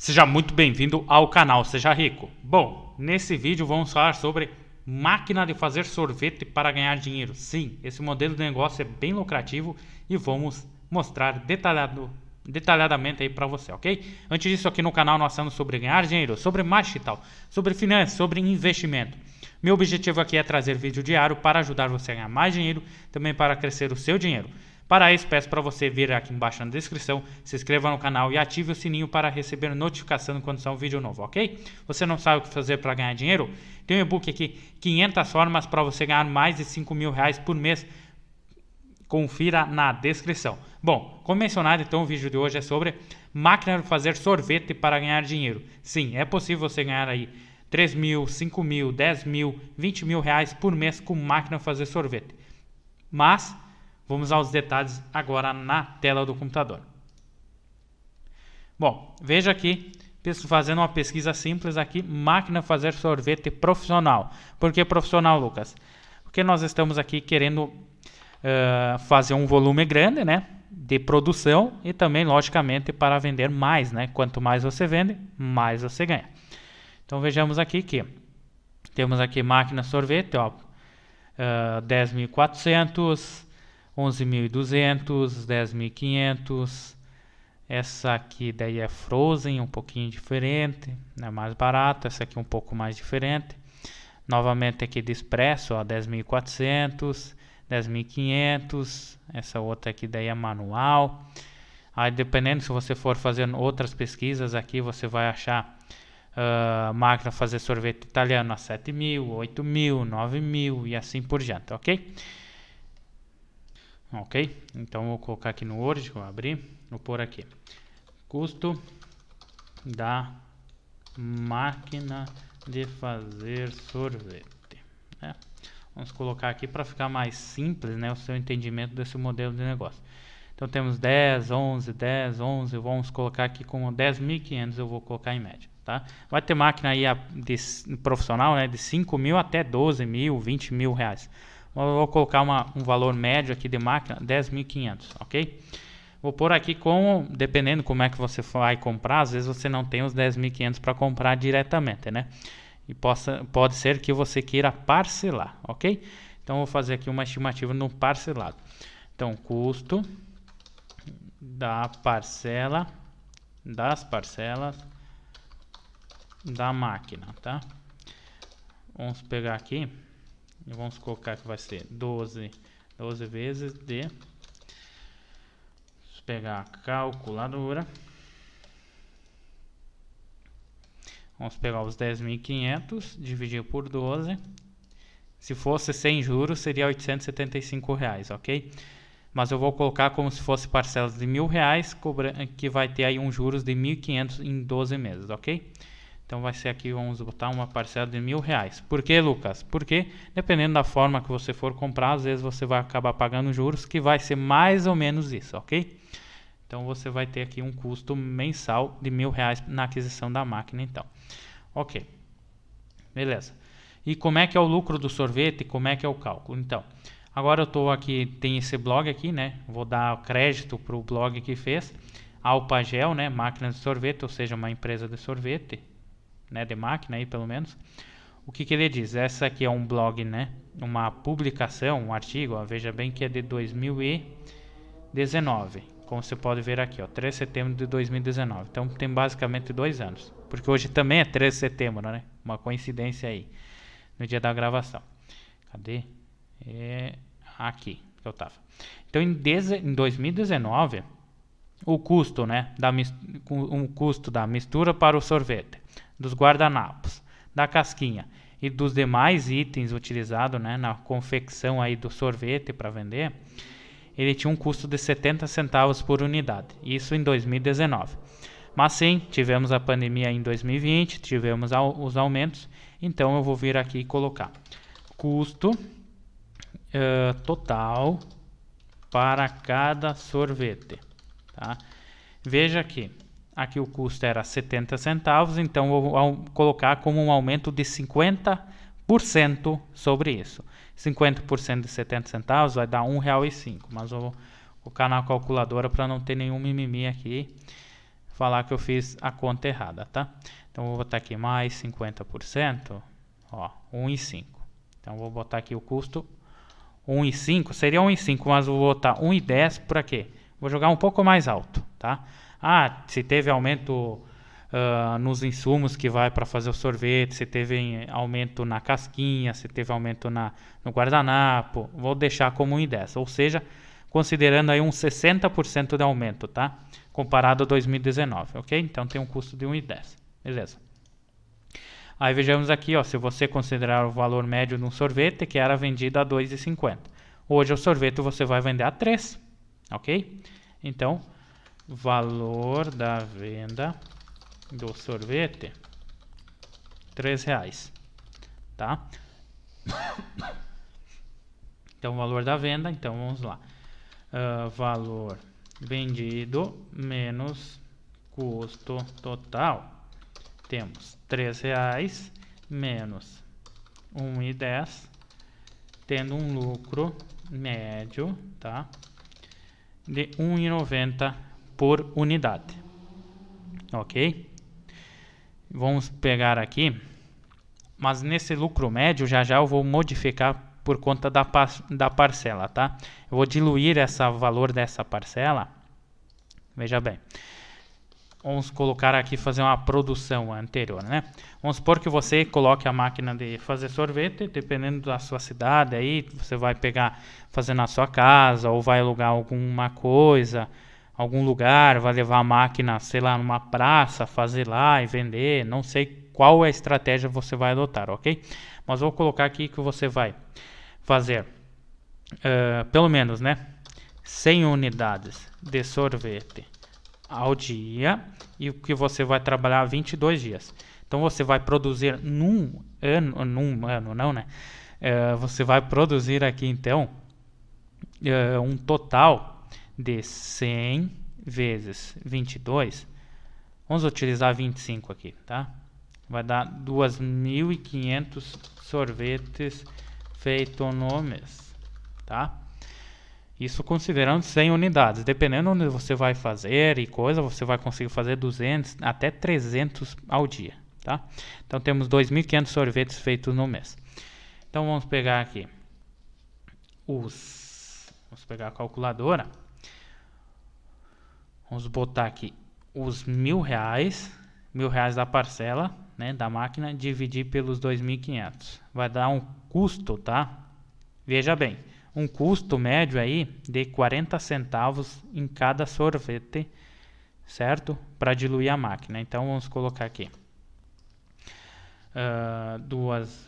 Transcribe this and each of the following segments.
Seja muito bem-vindo ao canal Seja Rico. Bom, nesse vídeo vamos falar sobre máquina de fazer sorvete para ganhar dinheiro. Sim, esse modelo de negócio é bem lucrativo e vamos mostrar detalhado, detalhadamente aí para você, ok? Antes disso, aqui no canal nós falamos sobre ganhar dinheiro, sobre marketing sobre finanças, sobre investimento. Meu objetivo aqui é trazer vídeo diário para ajudar você a ganhar mais dinheiro, também para crescer o seu dinheiro. Para isso, peço para você vir aqui embaixo na descrição, se inscreva no canal e ative o sininho para receber notificação quando sair um vídeo novo, ok? Você não sabe o que fazer para ganhar dinheiro? Tem um e-book aqui, 500 formas para você ganhar mais de 5 mil reais por mês. Confira na descrição. Bom, como mencionado, então o vídeo de hoje é sobre máquina de fazer sorvete para ganhar dinheiro. Sim, é possível você ganhar aí 3 mil, 5 mil, 10 mil, 20 mil reais por mês com máquina de fazer sorvete. Mas Vamos aos detalhes agora na tela do computador. Bom, veja aqui, fazendo uma pesquisa simples aqui, máquina fazer sorvete profissional. Por que profissional, Lucas? Porque nós estamos aqui querendo uh, fazer um volume grande, né? De produção e também, logicamente, para vender mais, né? Quanto mais você vende, mais você ganha. Então, vejamos aqui que temos aqui máquina sorvete, ó, uh, 10.400, 11.200, 10.500. Essa aqui daí é Frozen, um pouquinho diferente, né? mais barato. Essa aqui é um pouco mais diferente. Novamente aqui de Expresso, 10.400, 10.500. Essa outra aqui daí é manual. Aí dependendo se você for fazendo outras pesquisas aqui, você vai achar uh, máquina fazer sorvete italiano a 7 mil, 8 mil, mil e assim por diante, ok? Ok? Então vou colocar aqui no Word, vou abrir, vou pôr aqui. Custo da máquina de fazer sorvete. Né? Vamos colocar aqui para ficar mais simples né, o seu entendimento desse modelo de negócio. Então temos 10, 11, 10, 11, vamos colocar aqui como 10.500 eu vou colocar em média. Tá? Vai ter máquina aí de, profissional né, de 5 mil até 12 mil, 20 mil reais vou colocar uma, um valor médio aqui de máquina, 10.500, ok? Vou pôr aqui como, dependendo como é que você vai comprar, às vezes você não tem os 10.500 para comprar diretamente, né? E possa, pode ser que você queira parcelar, ok? Então, vou fazer aqui uma estimativa no parcelado. Então, custo da parcela, das parcelas da máquina, tá? Vamos pegar aqui e vamos colocar que vai ser 12, 12 vezes D. Vamos pegar a calculadora. Vamos pegar os 10.500, dividir por 12. Se fosse sem juros, seria R$ 875, reais, ok? Mas eu vou colocar como se fosse parcelas de R$ 1.000, que vai ter aí um juros de 1.500 em 12 meses, ok? ok? Então vai ser aqui, vamos botar uma parcela de mil reais. Por que, Lucas? Porque dependendo da forma que você for comprar, às vezes você vai acabar pagando juros, que vai ser mais ou menos isso, ok? Então você vai ter aqui um custo mensal de mil reais na aquisição da máquina, então. Ok, beleza. E como é que é o lucro do sorvete? Como é que é o cálculo? Então, agora eu estou aqui, tem esse blog aqui, né? Vou dar crédito para o blog que fez. Alpagel, né? Máquina de sorvete, ou seja, uma empresa de sorvete né, de máquina aí pelo menos. O que, que ele diz? Essa aqui é um blog, né? Uma publicação, um artigo, ó, veja bem que é de 2019. Como você pode ver aqui, ó, 3 de setembro de 2019. Então tem basicamente dois anos. Porque hoje também é 3 de setembro, né? Uma coincidência aí. No dia da gravação. Cadê? É aqui que eu tava. Então em, em 2019, o custo, né? Da, um custo da mistura para o sorvete dos guardanapos, da casquinha e dos demais itens utilizados né, na confecção aí do sorvete para vender, ele tinha um custo de 70 centavos por unidade, isso em 2019. Mas sim, tivemos a pandemia em 2020, tivemos os aumentos, então eu vou vir aqui e colocar custo uh, total para cada sorvete. Tá? Veja aqui, Aqui o custo era 70 centavos, então vou colocar como um aumento de 50% sobre isso. 50% de 70 centavos vai dar R$ 1,05, mas eu vou colocar na calculadora para não ter nenhum mimimi aqui, falar que eu fiz a conta errada, tá? Então vou botar aqui mais 50%, ó, 1,5. Então vou botar aqui o custo 1,5, seria 1,5, mas vou botar 1,10 para quê? Vou jogar um pouco mais alto, tá? Ah, se teve aumento uh, nos insumos que vai para fazer o sorvete, se teve aumento na casquinha, se teve aumento na, no guardanapo, vou deixar como 1,10. Ou seja, considerando aí um 60% de aumento, tá? Comparado a 2019, ok? Então tem um custo de 1,10. Beleza. Aí vejamos aqui, ó, se você considerar o valor médio de um sorvete, que era vendido a 2,50. Hoje o sorvete você vai vender a 3, ok? Então, valor da venda do sorvete, três reais, tá? então, valor da venda, então vamos lá. Uh, valor vendido menos custo total. Temos três reais menos dez, tendo um lucro médio, tá? de 1,90 por unidade. Ok? Vamos pegar aqui, mas nesse lucro médio já já eu vou modificar por conta da, da parcela, tá? Eu vou diluir esse valor dessa parcela. Veja bem, vamos colocar aqui, fazer uma produção anterior, né? Vamos supor que você coloque a máquina de fazer sorvete, dependendo da sua cidade, aí você vai pegar, fazer na sua casa, ou vai alugar alguma coisa, algum lugar, vai levar a máquina, sei lá, numa praça, fazer lá e vender, não sei qual é a estratégia você vai adotar, ok? Mas vou colocar aqui que você vai fazer, uh, pelo menos, né? 100 unidades de sorvete ao dia e que você vai trabalhar 22 dias. Então você vai produzir num ano, num ano não, né? Uh, você vai produzir aqui então uh, um total de 100 vezes 22. Vamos utilizar 25 aqui, tá? Vai dar 2.500 sorvetes feitos no mês, tá? Isso considerando 100 unidades. Dependendo onde você vai fazer e coisa, você vai conseguir fazer 200 até 300 ao dia, tá? Então temos 2.500 sorvetes feitos no mês. Então vamos pegar aqui os vamos pegar a calculadora. Vamos botar aqui os mil reais, mil reais da parcela, né, da máquina, dividir pelos 2.500. Vai dar um custo, tá? Veja bem, um custo médio aí de 40 centavos em cada sorvete, certo? Para diluir a máquina. Então vamos colocar aqui uh, duas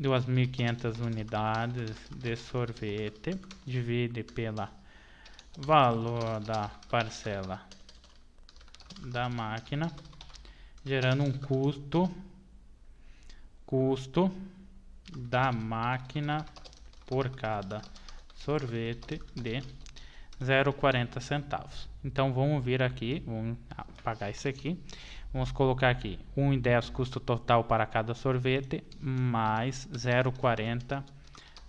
2.500 unidades de sorvete, divide pela valor da parcela da máquina, gerando um custo, custo da máquina por cada sorvete de 0,40 centavos. Então vamos vir aqui, vamos apagar isso aqui. Vamos colocar aqui 1,10 custo total para cada sorvete mais 0,40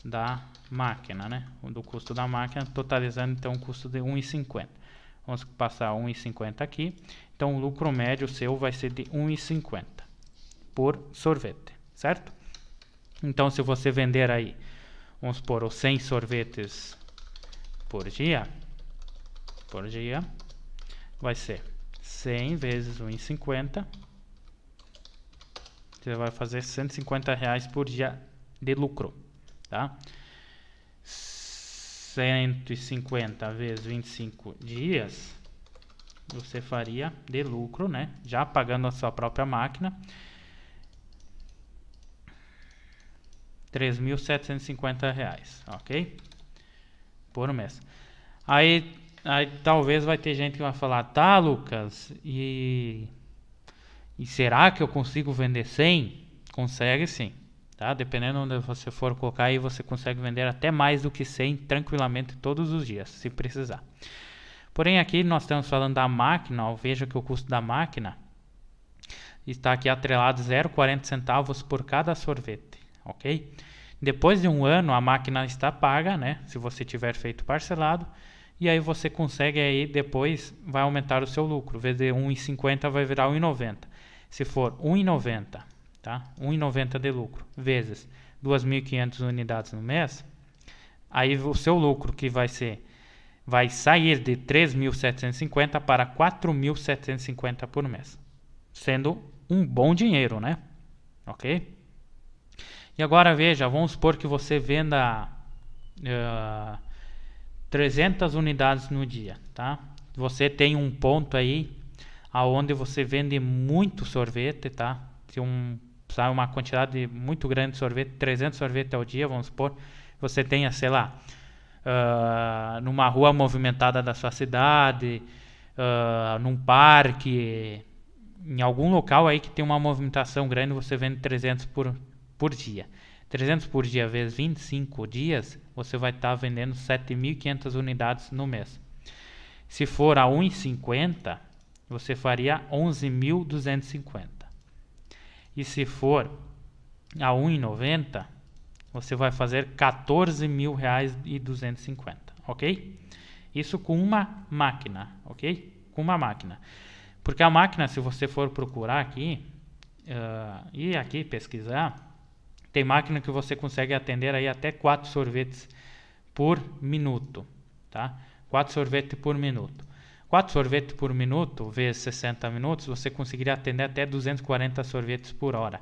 da máquina, né? Do custo da máquina, totalizando então o um custo de 1,50. Vamos passar 1,50 aqui. Então o lucro médio seu vai ser de 1,50 por sorvete, certo? Então se você vender aí vamos supor, os 100 sorvetes por dia, por dia, vai ser 100 vezes 1,50, você vai fazer 150 reais por dia de lucro, tá? 150 vezes 25 dias, você faria de lucro, né? Já pagando a sua própria máquina, 3.750 reais, ok? Por mês. Aí, aí talvez vai ter gente que vai falar, tá, Lucas, e, e será que eu consigo vender 100? Consegue sim, tá? Dependendo onde você for colocar, aí você consegue vender até mais do que 100 tranquilamente todos os dias, se precisar. Porém, aqui nós estamos falando da máquina, ó, veja que o custo da máquina está aqui atrelado 0,40 centavos por cada sorvete ok? Depois de um ano, a máquina está paga, né? Se você tiver feito parcelado, e aí você consegue aí depois vai aumentar o seu lucro. Vez de 1,50 vai virar 1,90. Se for 1,90, tá? 1,90 de lucro vezes 2.500 unidades no mês, aí o seu lucro que vai ser vai sair de 3.750 para 4.750 por mês, sendo um bom dinheiro, né? OK? E agora veja, vamos supor que você venda uh, eh, 300 unidades no dia, tá? Você tem um ponto aí aonde você vende muito sorvete, tá? tem um, sabe, uma quantidade muito grande de sorvete, 300 sorvete ao dia, vamos supor, você tenha, sei lá, uh, numa rua movimentada da sua cidade, uh, num parque, em algum local aí que tem uma movimentação grande, você vende 300 por, por dia. 300 por dia vezes 25 dias, você vai estar tá vendendo 7.500 unidades no mês. Se for a 1,50, você faria 11.250. E se for a 1,90, você vai fazer 14.250, reais e 250, ok? Isso com uma máquina, ok? Com uma máquina. Porque a máquina, se você for procurar aqui uh, e aqui pesquisar, tem máquina que você consegue atender aí até 4 sorvetes por minuto, tá? 4 sorvetes por minuto. 4 sorvetes por minuto vezes 60 minutos, você conseguiria atender até 240 sorvetes por hora.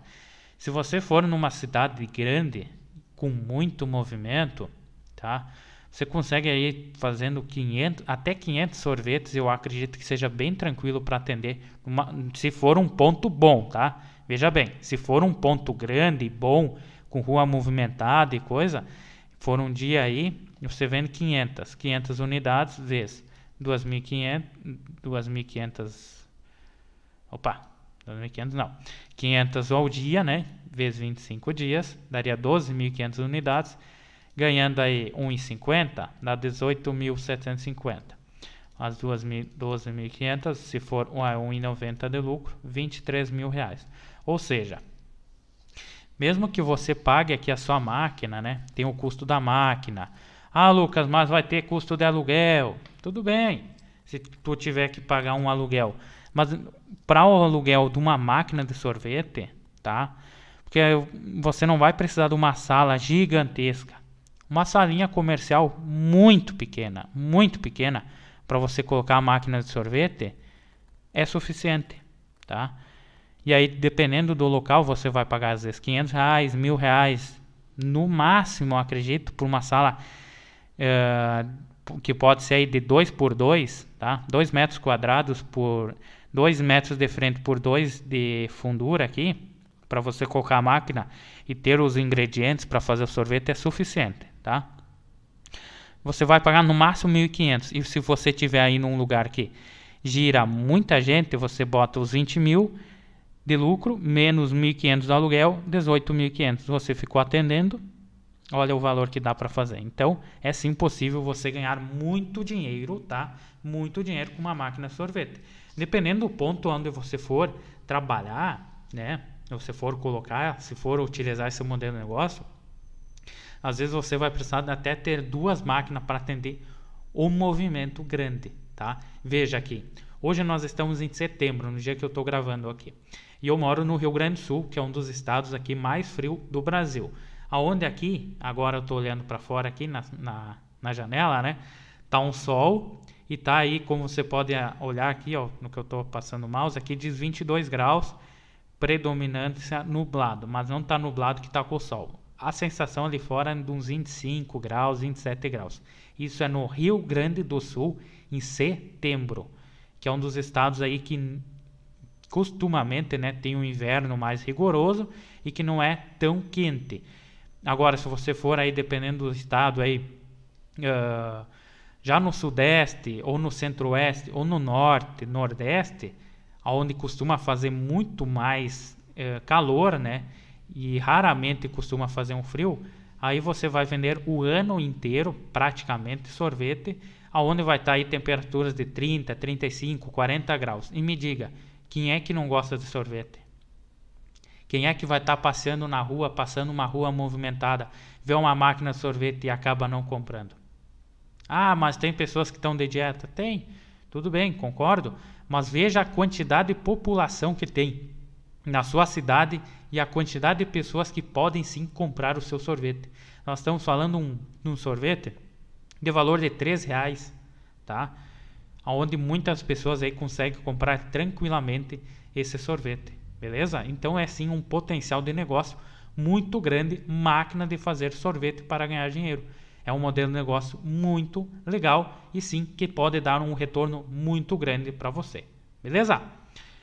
Se você for numa cidade grande, com muito movimento, tá? Você consegue aí fazendo 500, até 500 sorvetes, eu acredito que seja bem tranquilo para atender, uma, se for um ponto bom, tá? Veja bem, se for um ponto grande, bom, com rua movimentada e coisa, for um dia aí, você vende 500, 500 unidades vezes 2.500, 2.500, opa, 2.500 não, 500 ao dia, né, vezes 25 dias, daria 12.500 unidades, ganhando aí 1,50, dá 18.750. As 12.500, se for 1,90 ah, de lucro, 23 mil reais. Ou seja, mesmo que você pague aqui a sua máquina, né? Tem o custo da máquina. Ah, Lucas, mas vai ter custo de aluguel. Tudo bem, se tu tiver que pagar um aluguel. Mas para o aluguel de uma máquina de sorvete, tá? Porque você não vai precisar de uma sala gigantesca. Uma salinha comercial muito pequena, muito pequena, para você colocar a máquina de sorvete, é suficiente, tá? E aí, dependendo do local, você vai pagar às vezes 500 reais, mil reais, no máximo, acredito, por uma sala eh, que pode ser aí de 2 por 2, tá? 2 metros quadrados por 2 metros de frente por 2 de fundura aqui, para você colocar a máquina e ter os ingredientes para fazer o sorvete é suficiente, tá? Você vai pagar no máximo 1.500 e se você tiver aí num lugar que gira muita gente, você bota os 20 mil de lucro, menos 1.500 do aluguel, 18.500 você ficou atendendo. Olha o valor que dá para fazer. Então, é sim possível você ganhar muito dinheiro, tá? Muito dinheiro com uma máquina sorvete. Dependendo do ponto onde você for trabalhar, né? Você for colocar, se for utilizar esse modelo de negócio, às vezes você vai precisar até ter duas máquinas para atender um movimento grande, tá? Veja aqui. Hoje nós estamos em setembro, no dia que eu estou gravando aqui. E eu moro no Rio Grande do Sul, que é um dos estados aqui mais frio do Brasil. Aonde aqui, agora eu estou olhando para fora aqui na, na, na, janela, né? Tá um sol e tá aí, como você pode ah, olhar aqui, ó, no que eu estou passando o mouse, aqui diz 22 graus, predominância nublado, mas não tá nublado que tá com o sol. A sensação ali fora é de uns 25 graus, 27 graus. Isso é no Rio Grande do Sul, em setembro, que é um dos estados aí que costumamente né, tem um inverno mais rigoroso e que não é tão quente. Agora, se você for aí, dependendo do estado, aí, uh, já no sudeste, ou no centro-oeste, ou no norte, nordeste, onde costuma fazer muito mais uh, calor, né? E raramente costuma fazer um frio, aí você vai vender o ano inteiro, praticamente, sorvete, aonde vai estar tá aí temperaturas de 30, 35, 40 graus. E me diga, quem é que não gosta de sorvete? Quem é que vai estar tá passeando na rua, passando uma rua movimentada, vê uma máquina de sorvete e acaba não comprando? Ah, mas tem pessoas que estão de dieta? Tem. Tudo bem, concordo. Mas veja a quantidade de população que tem na sua cidade e a quantidade de pessoas que podem sim comprar o seu sorvete. Nós estamos falando um, sorvete de valor de 3 reais, tá? onde muitas pessoas aí conseguem comprar tranquilamente esse sorvete, beleza? Então é sim um potencial de negócio muito grande, máquina de fazer sorvete para ganhar dinheiro. É um modelo de negócio muito legal e sim que pode dar um retorno muito grande para você, beleza?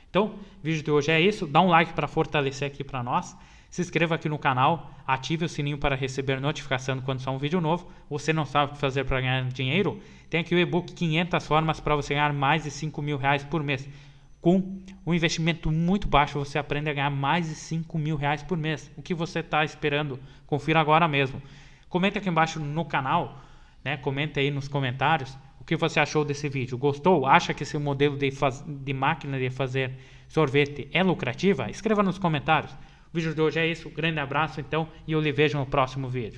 Então, vídeo de hoje é isso. Dá um like para fortalecer aqui para nós. Se inscreva aqui no canal, ative o sininho para receber notificação quando sair um vídeo novo. Você não sabe o que fazer para ganhar dinheiro? Tem aqui o e-book 500 formas para você ganhar mais de 5 mil reais por mês. Com um investimento muito baixo, você aprende a ganhar mais de 5 mil reais por mês. O que você está esperando? Confira agora mesmo. Comenta aqui embaixo no canal, né? comenta aí nos comentários o que você achou desse vídeo. Gostou? Acha que esse modelo de, faz... de máquina de fazer sorvete é lucrativa? Escreva nos comentários vídeo de hoje é isso. Grande abraço, então, e eu lhe vejo no próximo vídeo.